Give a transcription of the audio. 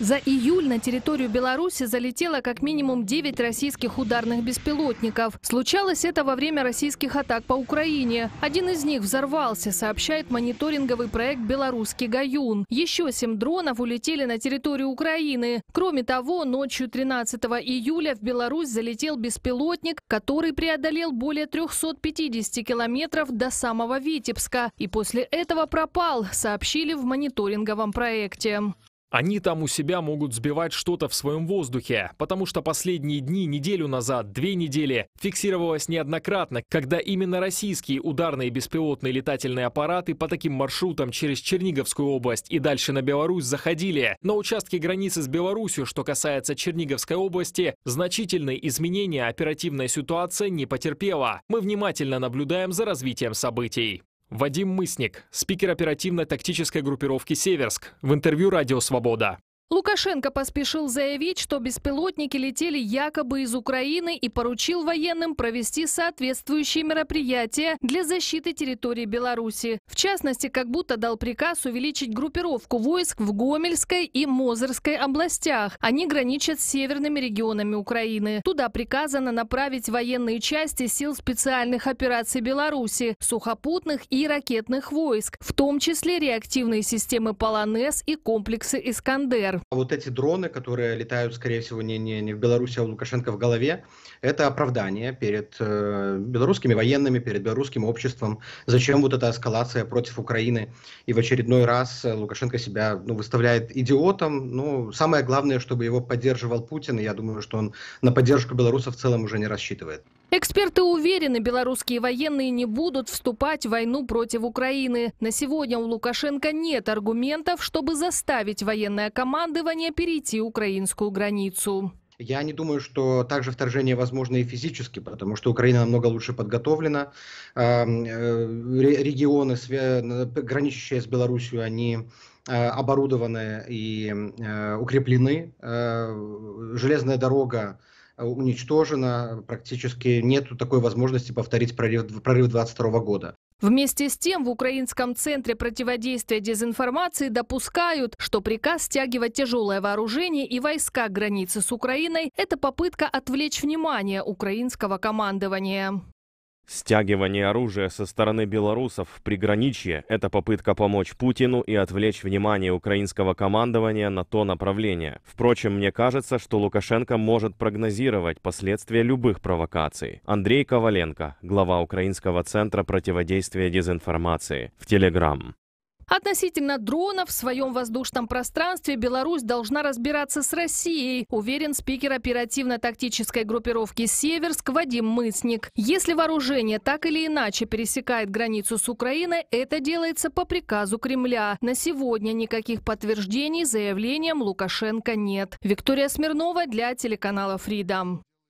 За июль на территорию Беларуси залетело как минимум 9 российских ударных беспилотников. Случалось это во время российских атак по Украине. Один из них взорвался, сообщает мониторинговый проект «Белорусский Гаюн». Еще 7 дронов улетели на территорию Украины. Кроме того, ночью 13 июля в Беларусь залетел беспилотник, который преодолел более 350 километров до самого Витебска. И после этого пропал, сообщили в мониторинговом проекте. Они там у себя могут сбивать что-то в своем воздухе, потому что последние дни, неделю назад, две недели, фиксировалось неоднократно, когда именно российские ударные беспилотные летательные аппараты по таким маршрутам через Черниговскую область и дальше на Беларусь заходили. На участке границы с Беларусью, что касается Черниговской области, значительные изменения оперативная ситуация не потерпела. Мы внимательно наблюдаем за развитием событий. Вадим Мысник, спикер оперативно-тактической группировки «Северск» в интервью «Радио Свобода». Лукашенко поспешил заявить, что беспилотники летели якобы из Украины и поручил военным провести соответствующие мероприятия для защиты территории Беларуси. В частности, как будто дал приказ увеличить группировку войск в Гомельской и Мозырской областях. Они граничат с северными регионами Украины. Туда приказано направить военные части сил специальных операций Беларуси, сухопутных и ракетных войск, в том числе реактивные системы «Полонез» и комплексы «Искандер». А вот эти дроны, которые летают, скорее всего, не, не, не в Беларуси, а у Лукашенко в голове, это оправдание перед э, белорусскими военными, перед белорусским обществом. Зачем вот эта эскалация против Украины? И в очередной раз э, Лукашенко себя ну, выставляет идиотом. Ну, самое главное, чтобы его поддерживал Путин. И я думаю, что он на поддержку белорусов в целом уже не рассчитывает. Эксперты уверены, белорусские военные не будут вступать в войну против Украины. На сегодня у Лукашенко нет аргументов, чтобы заставить военное командование перейти украинскую границу. Я не думаю, что также вторжение возможно и физически, потому что Украина намного лучше подготовлена. Эм, э, регионы, граничащие с Беларусью, они э, оборудованы и э, укреплены. Железная дорога Э, уничтожена, практически нет такой возможности повторить прорыв 2022 года. Вместе с тем в Украинском центре противодействия дезинформации допускают, что приказ стягивать тяжелое вооружение и войска к границе с Украиной – это попытка отвлечь внимание украинского командования. Стягивание оружия со стороны белорусов в приграничье – это попытка помочь Путину и отвлечь внимание украинского командования на то направление. Впрочем, мне кажется, что Лукашенко может прогнозировать последствия любых провокаций. Андрей Коваленко, глава Украинского центра противодействия дезинформации, в Телеграм. Относительно дронов в своем воздушном пространстве Беларусь должна разбираться с Россией, уверен спикер оперативно-тактической группировки «Северск» Вадим Мысник. Если вооружение так или иначе пересекает границу с Украиной, это делается по приказу Кремля. На сегодня никаких подтверждений заявлениям Лукашенко нет. Виктория Смирнова для телеканала Freedom.